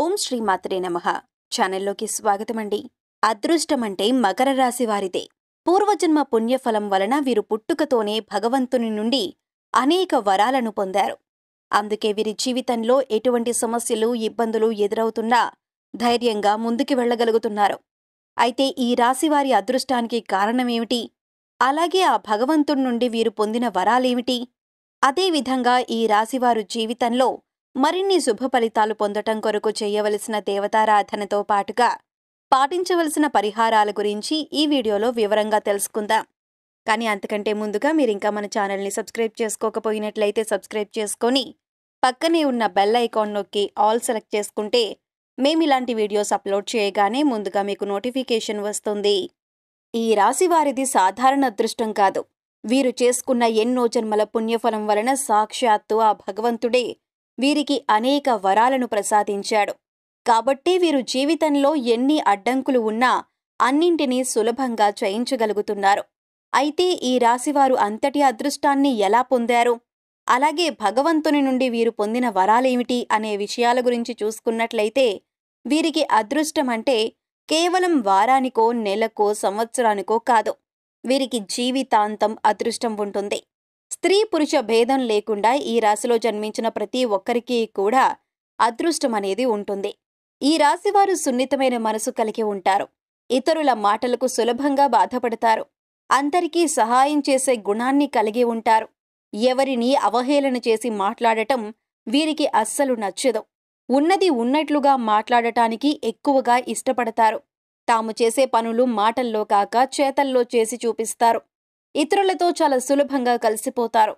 ఓం శ్రీ మాత్రే నమ ఛానల్లోకి స్వాగతం అండి అదృష్టమంటే మకర రాశి వారిదే పూర్వజన్మ పుణ్యఫలం వలన వీరు పుట్టుకతోనే భగవంతుని నుండి అనేక వరాలను పొందారు అందుకే వీరి జీవితంలో ఎటువంటి సమస్యలు ఇబ్బందులు ఎదురవుతున్నా ధైర్యంగా ముందుకు వెళ్ళగలుగుతున్నారు అయితే ఈ రాశి వారి అదృష్టానికి కారణమేమిటి అలాగే ఆ భగవంతుడి నుండి వీరు పొందిన వరాలేమిటి అదేవిధంగా ఈ రాశివారు జీవితంలో మరిన్ని శుభ ఫలితాలు పొందటం కొరకు చేయవలసిన దేవతారాధనతో పాటుగా పాటించవలసిన పరిహారాల గురించి ఈ వీడియోలో వివరంగా తెలుసుకుందాం కానీ అంతకంటే ముందుగా మీరు ఇంకా మన ఛానల్ని సబ్స్క్రైబ్ చేసుకోకపోయినట్లయితే సబ్స్క్రైబ్ చేసుకొని పక్కనే ఉన్న బెల్ ఐకాన్ నొక్కి ఆల్ సెలెక్ట్ చేసుకుంటే మేము ఇలాంటి వీడియోస్ అప్లోడ్ చేయగానే ముందుగా మీకు నోటిఫికేషన్ వస్తుంది ఈ రాశి వారిది సాధారణ అదృష్టం కాదు వీరు చేసుకున్న ఎన్నో జన్మల పుణ్యఫలం వలన సాక్షాత్తు ఆ భగవంతుడే వీరికి అనేక వరాలను ప్రసాదించాడు కాబట్టి వీరు జీవితంలో ఎన్ని అడ్డంకులు ఉన్నా అన్నింటినీ సులభంగా చేయించగలుగుతున్నారు అయితే ఈ రాశివారు అంతటి అదృష్టాన్ని ఎలా పొందారు అలాగే భగవంతుని నుండి వీరు పొందిన వరాలేమిటి అనే విషయాల గురించి చూసుకున్నట్లయితే వీరికి అదృష్టం అంటే కేవలం వారానికో నెలకో సంవత్సరానికో కాదు వీరికి జీవితాంతం అదృష్టం ఉంటుంది స్త్రీ పురుష భేదం లేకుండా ఈ రాశిలో జన్మించిన ప్రతి ఒక్కరికి కూడా అదృష్టం అనేది ఉంటుంది ఈ రాశివారు సున్నితమైన మనసు కలిగి ఉంటారు ఇతరుల మాటలకు సులభంగా బాధపడతారు అందరికీ సహాయం చేసే గుణాన్ని కలిగి ఉంటారు ఎవరిని అవహేళన చేసి మాట్లాడటం వీరికి అస్సలు నచ్చదు ఉన్నది ఉన్నట్లుగా మాట్లాడటానికి ఎక్కువగా ఇష్టపడతారు తాము చేసే పనులు మాటల్లో కాక చేతల్లో చేసి చూపిస్తారు ఇతరులతో చాలా సులభంగా కలిసిపోతారు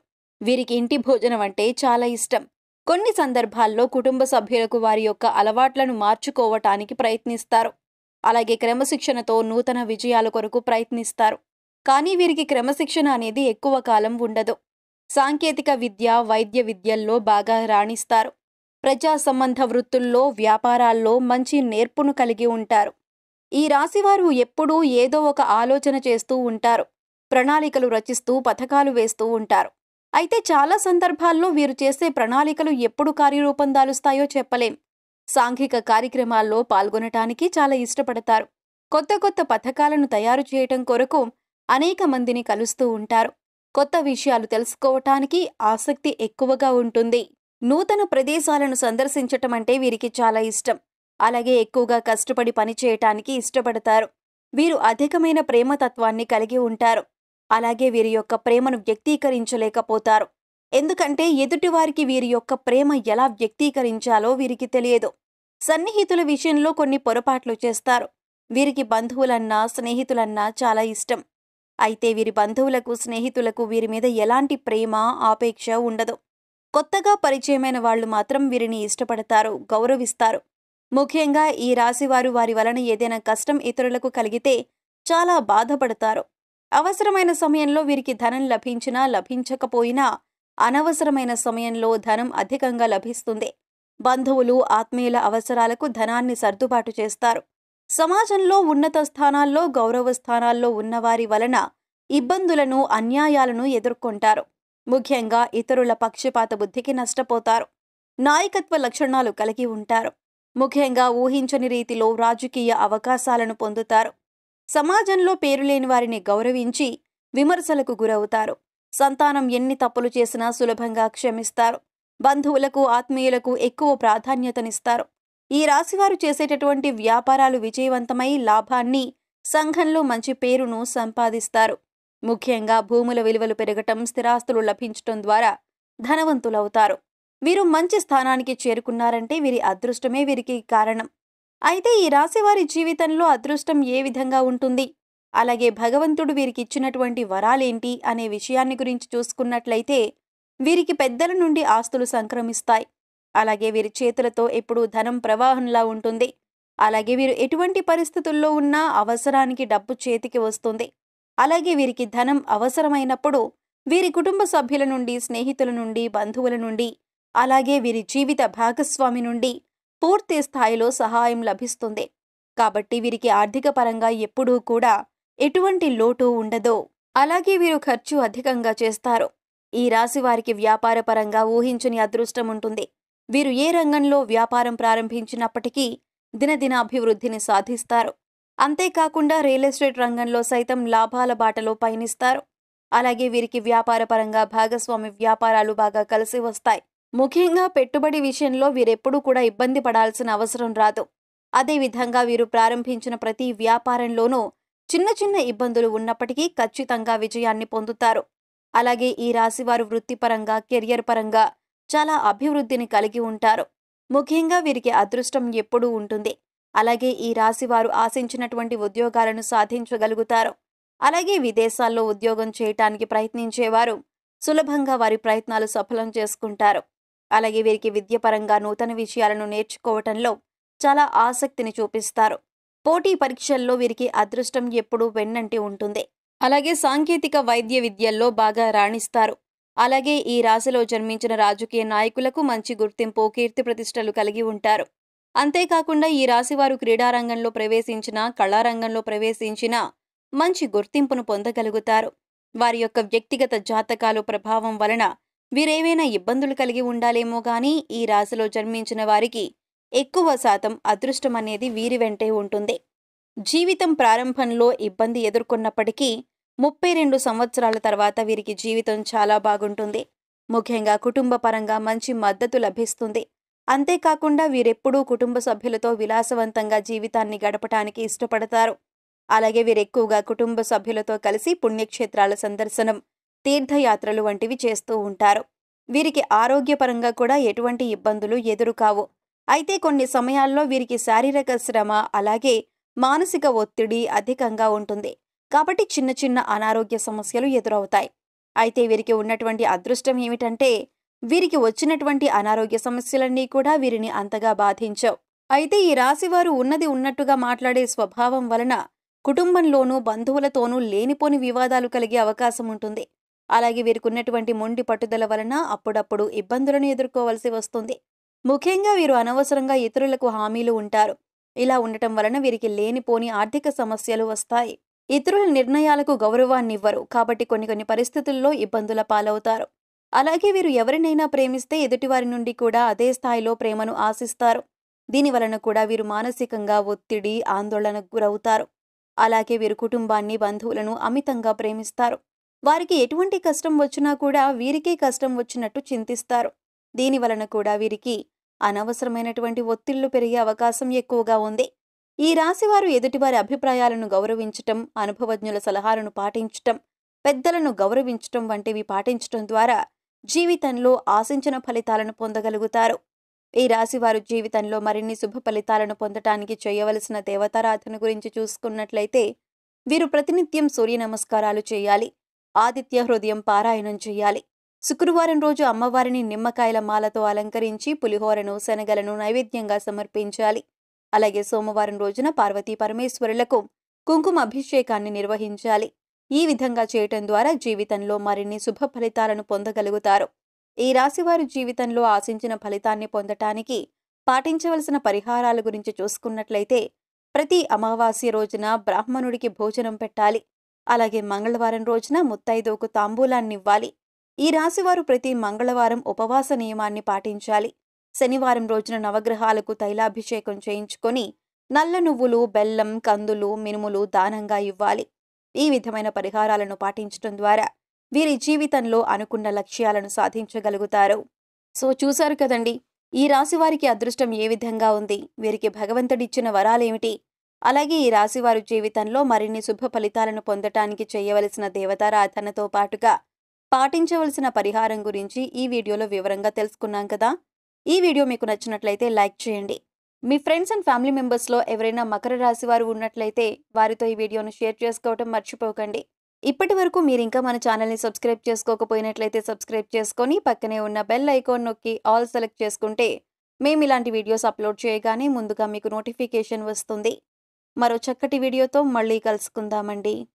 వీరికి ఇంటి భోజనం అంటే చాలా ఇష్టం కొన్ని సందర్భాల్లో కుటుంబ సభ్యులకు వారి యొక్క అలవాట్లను మార్చుకోవటానికి ప్రయత్నిస్తారు అలాగే క్రమశిక్షణతో నూతన విజయాల కొరకు ప్రయత్నిస్తారు కానీ వీరికి క్రమశిక్షణ అనేది ఎక్కువ కాలం ఉండదు సాంకేతిక విద్య వైద్య విద్యల్లో బాగా రాణిస్తారు ప్రజా సంబంధ వృత్తుల్లో వ్యాపారాల్లో మంచి నేర్పును కలిగి ఉంటారు ఈ రాశివారు ఎప్పుడూ ఏదో ఒక ఆలోచన చేస్తూ ఉంటారు ప్రణాళికలు రచిస్తూ పథకాలు వేస్తూ ఉంటారు అయితే చాలా సందర్భాల్లో వీరు చేసే ప్రణాళికలు ఎప్పుడు కార్యరూపం దాలుస్తాయో చెప్పలేం సాంఘిక కార్యక్రమాల్లో పాల్గొనటానికి చాలా ఇష్టపడతారు కొత్త కొత్త పథకాలను తయారు చేయటం కొరకు అనేక మందిని కలుస్తూ ఉంటారు కొత్త విషయాలు తెలుసుకోవటానికి ఆసక్తి ఎక్కువగా ఉంటుంది నూతన ప్రదేశాలను సందర్శించటం అంటే వీరికి చాలా ఇష్టం అలాగే ఎక్కువగా కష్టపడి పనిచేయటానికి ఇష్టపడతారు వీరు అధికమైన ప్రేమతత్వాన్ని కలిగి ఉంటారు అలాగే వీరి యొక్క ప్రేమను వ్యక్తీకరించలేకపోతారు ఎందుకంటే ఎదుటివారికి వీరి యొక్క ప్రేమ ఎలా వ్యక్తీకరించాలో వీరికి తెలియదు సన్నిహితుల విషయంలో కొన్ని పొరపాట్లు చేస్తారు వీరికి బంధువులన్నా స్నేహితులన్నా చాలా ఇష్టం అయితే వీరి బంధువులకు స్నేహితులకు వీరి మీద ఎలాంటి ప్రేమ ఆపేక్ష ఉండదు కొత్తగా పరిచయమైన వాళ్ళు మాత్రం వీరిని ఇష్టపడతారు గౌరవిస్తారు ముఖ్యంగా ఈ రాశివారు వారి వలన ఏదైనా కష్టం ఇతరులకు కలిగితే చాలా బాధపడతారు అవసరమైన సమయంలో వీరికి ధనం లభించినా లభించకపోయినా అనవసరమైన సమయంలో ధనం అధికంగా లభిస్తుంది బంధువులు ఆత్మీయుల అవసరాలకు ధనాన్ని సర్దుబాటు చేస్తారు సమాజంలో ఉన్నత స్థానాల్లో గౌరవ స్థానాల్లో ఉన్నవారి వలన ఇబ్బందులను అన్యాయాలను ఎదుర్కొంటారు ముఖ్యంగా ఇతరుల పక్షపాత బుద్ధికి నష్టపోతారు నాయకత్వ లక్షణాలు కలిగి ఉంటారు ముఖ్యంగా ఊహించని రీతిలో రాజకీయ అవకాశాలను పొందుతారు సమాజంలో పేరులేని వారిని గౌరవించి విమర్శలకు గురవుతారు సంతానం ఎన్ని తప్పులు చేసినా సులభంగా క్షమిస్తారు బంధువులకు ఆత్మీయులకు ఎక్కువ ప్రాధాన్యతనిస్తారు ఈ రాశివారు చేసేటటువంటి వ్యాపారాలు విజయవంతమై లాభాన్ని సంఘంలో మంచి పేరును సంపాదిస్తారు ముఖ్యంగా భూముల విలువలు పెరగటం స్థిరాస్తులు లభించటం ద్వారా ధనవంతులవుతారు వీరు మంచి స్థానానికి చేరుకున్నారంటే వీరి అదృష్టమే వీరికి కారణం అయితే ఈ రాశివారి జీవితంలో అదృష్టం ఏ విధంగా ఉంటుంది అలాగే భగవంతుడు వీరికి ఇచ్చినటువంటి వరాలేంటి అనే విషయాన్ని గురించి చూసుకున్నట్లయితే వీరికి పెద్దల నుండి ఆస్తులు సంక్రమిస్తాయి అలాగే వీరి చేతులతో ఎప్పుడూ ధనం ప్రవాహంలా ఉంటుంది అలాగే వీరు ఎటువంటి పరిస్థితుల్లో ఉన్నా అవసరానికి డబ్బు చేతికి వస్తుంది అలాగే వీరికి ధనం అవసరమైనప్పుడు వీరి కుటుంబ సభ్యుల నుండి స్నేహితుల నుండి బంధువుల నుండి అలాగే వీరి జీవిత భాగస్వామి నుండి పూర్తి స్థాయిలో సహాయం లభిస్తుంది కాబట్టి వీరికి ఆర్థిక పరంగా ఎప్పుడూ కూడా ఎటువంటి లోటు ఉండదు అలాగే వీరు ఖర్చు అధికంగా చేస్తారు ఈ రాశి వారికి వ్యాపార పరంగా ఊహించని అదృష్టం ఉంటుంది వీరు ఏ రంగంలో వ్యాపారం ప్రారంభించినప్పటికీ దినదిన అభివృద్ధిని సాధిస్తారు అంతేకాకుండా రియల్ ఎస్టేట్ రంగంలో సైతం లాభాల బాటలో పయనిస్తారు అలాగే వీరికి వ్యాపారపరంగా భాగస్వామి వ్యాపారాలు బాగా కలిసి వస్తాయి ముఖ్యంగా పెట్టుబడి విషయంలో వీరెప్పుడూ కూడా ఇబ్బంది పడాల్సిన అవసరం రాదు అదేవిధంగా వీరు ప్రారంభించిన ప్రతి వ్యాపారంలోనూ చిన్న చిన్న ఇబ్బందులు ఉన్నప్పటికీ ఖచ్చితంగా విజయాన్ని పొందుతారు అలాగే ఈ రాశివారు వృత్తిపరంగా కెరియర్ పరంగా చాలా అభివృద్ధిని కలిగి ఉంటారు ముఖ్యంగా వీరికి అదృష్టం ఎప్పుడూ ఉంటుంది అలాగే ఈ రాశివారు ఆశించినటువంటి ఉద్యోగాలను సాధించగలుగుతారు అలాగే విదేశాల్లో ఉద్యోగం చేయటానికి ప్రయత్నించేవారు సులభంగా వారి ప్రయత్నాలు సఫలం చేసుకుంటారు అలాగే వీరికి విద్యపరంగా నూతన విషయాలను నేర్చుకోవటంలో చాలా ఆసక్తిని చూపిస్తారు పోటీ పరీక్షల్లో వీరికి అదృష్టం ఎప్పుడూ వెన్నంటి ఉంటుంది అలాగే సాంకేతిక వైద్య విద్యల్లో బాగా రాణిస్తారు అలాగే ఈ రాశిలో జన్మించిన రాజకీయ నాయకులకు మంచి గుర్తింపు కీర్తి ప్రతిష్టలు కలిగి ఉంటారు అంతేకాకుండా ఈ రాశివారు క్రీడారంగంలో ప్రవేశించిన కళారంగంలో ప్రవేశించిన మంచి గుర్తింపును పొందగలుగుతారు వారి యొక్క వ్యక్తిగత జాతకాలు ప్రభావం వలన వీరేవైనా ఇబ్బందులు కలిగి ఉండాలేమో కానీ ఈ రాశిలో జన్మించిన వారికి ఎక్కువ శాతం అదృష్టం అనేది వీరి వెంటే ఉంటుంది జీవితం ప్రారంభంలో ఇబ్బంది ఎదుర్కొన్నప్పటికీ ముప్పై రెండు సంవత్సరాల తర్వాత వీరికి జీవితం చాలా బాగుంటుంది ముఖ్యంగా కుటుంబ పరంగా మంచి మద్దతు లభిస్తుంది అంతేకాకుండా వీరెప్పుడూ కుటుంబ సభ్యులతో విలాసవంతంగా జీవితాన్ని గడపటానికి ఇష్టపడతారు అలాగే వీరెక్కువగా కుటుంబ సభ్యులతో కలిసి పుణ్యక్షేత్రాల సందర్శనం తీర్థయాత్రలు వంటివి చేస్తూ ఉంటారు వీరికి ఆరోగ్యపరంగా కూడా ఎటువంటి ఇబ్బందులు ఎదురుకావు అయితే కొన్ని సమయాల్లో వీరికి శారీరక శ్రమ అలాగే మానసిక ఒత్తిడి అధికంగా ఉంటుంది కాబట్టి చిన్న చిన్న అనారోగ్య సమస్యలు ఎదురవుతాయి అయితే వీరికి ఉన్నటువంటి అదృష్టం ఏమిటంటే వీరికి వచ్చినటువంటి అనారోగ్య సమస్యలన్నీ కూడా వీరిని అంతగా బాధించవు అయితే ఈ రాశివారు ఉన్నది ఉన్నట్టుగా మాట్లాడే స్వభావం వలన కుటుంబంలోనూ బంధువులతోనూ లేనిపోని వివాదాలు కలిగే అవకాశం ఉంటుంది అలాగే వీరికి ఉన్నటువంటి మొండి పట్టుదల వలన అప్పుడప్పుడు ఇబ్బందులను ఎదుర్కోవలసి వస్తుంది ముఖ్యంగా వీరు అనవసరంగా ఇతరులకు హామీలు ఉంటారు ఇలా ఉండటం వలన వీరికి లేనిపోని ఆర్థిక సమస్యలు వస్తాయి ఇతరుల నిర్ణయాలకు గౌరవాన్ని ఇవ్వరు కాబట్టి కొన్ని కొన్ని పరిస్థితుల్లో ఇబ్బందుల పాలవుతారు అలాగే వీరు ఎవరినైనా ప్రేమిస్తే ఎదుటివారి నుండి కూడా అదే స్థాయిలో ప్రేమను ఆశిస్తారు దీని వలన కూడా వీరు మానసికంగా ఒత్తిడి ఆందోళనకు గురవుతారు అలాగే వీరు కుటుంబాన్ని బంధువులను అమితంగా ప్రేమిస్తారు వారికి ఎటువంటి కష్టం వచ్చినా కూడా వీరికే కష్టం వచ్చినట్టు చింతిస్తారు దీని వలన కూడా వీరికి అనవసరమైనటువంటి ఒత్తిళ్లు పెరిగే అవకాశం ఎక్కువగా ఉంది ఈ రాశివారు ఎదుటివారి అభిప్రాయాలను గౌరవించటం అనుభవజ్ఞుల సలహాలను పాటించటం పెద్దలను గౌరవించటం వంటివి పాటించటం ద్వారా జీవితంలో ఆశించిన ఫలితాలను పొందగలుగుతారు ఈ రాశివారు జీవితంలో మరిన్ని శుభ ఫలితాలను పొందటానికి చేయవలసిన దేవతారాధన గురించి చూసుకున్నట్లయితే వీరు ప్రతినిత్యం సూర్య నమస్కారాలు చేయాలి ఆదిత్య హృదయం పారాయణం చేయాలి శుక్రవారం రోజు అమ్మవారిని నిమ్మకాయల మాలతో అలంకరించి పులిహోరను శనగలను నైవేద్యంగా సమర్పించాలి అలాగే సోమవారం రోజున పార్వతీ పరమేశ్వరులకు కుంకుమ అభిషేకాన్ని నిర్వహించాలి ఈ విధంగా చేయటం ద్వారా జీవితంలో మరిన్ని శుభ ఫలితాలను పొందగలుగుతారు ఈ రాశివారు జీవితంలో ఆశించిన ఫలితాన్ని పొందటానికి పాటించవలసిన పరిహారాల గురించి చూసుకున్నట్లయితే ప్రతి అమావాస్య రోజున బ్రాహ్మణుడికి భోజనం పెట్టాలి అలాగే మంగళవారం రోజున ముత్తైదువుకు తాంబూలాన్ని ఇవ్వాలి ఈ రాశివారు ప్రతి మంగళవారం ఉపవాస నియమాన్ని పాటించాలి శనివారం రోజున నవగ్రహాలకు తైలాభిషేకం చేయించుకొని నల్ల నువ్వులు బెల్లం కందులు మినుములు దానంగా ఇవ్వాలి ఈ విధమైన పరిహారాలను పాటించడం ద్వారా వీరి జీవితంలో అనుకున్న లక్ష్యాలను సాధించగలుగుతారు సో చూశారు కదండి ఈ రాశివారికి అదృష్టం ఏ విధంగా ఉంది వీరికి భగవంతుడిచ్చిన వరాలేమిటి అలాగే ఈ రాశివారు జీవితంలో మరిన్ని శుభ ఫలితాలను పొందటానికి చేయవలసిన దేవతారాధనతో పాటుగా పాటించవలసిన పరిహారం గురించి ఈ వీడియోలో వివరంగా తెలుసుకున్నాం కదా ఈ వీడియో మీకు నచ్చినట్లయితే లైక్ చేయండి మీ ఫ్రెండ్స్ అండ్ ఫ్యామిలీ మెంబర్స్లో ఎవరైనా మకర రాశి వారు ఉన్నట్లయితే వారితో ఈ వీడియోను షేర్ చేసుకోవటం మర్చిపోకండి ఇప్పటి వరకు మీరు ఇంకా మన ఛానల్ని సబ్స్క్రైబ్ చేసుకోకపోయినట్లయితే సబ్స్క్రైబ్ చేసుకొని పక్కనే ఉన్న బెల్ ఐకాన్ నొక్కి ఆల్ సెలెక్ట్ చేసుకుంటే మేము ఇలాంటి వీడియోస్ అప్లోడ్ చేయగానే ముందుగా మీకు నోటిఫికేషన్ వస్తుంది మరో చక్కటి వీడియోతో మళ్ళీ కలుసుకుందామండి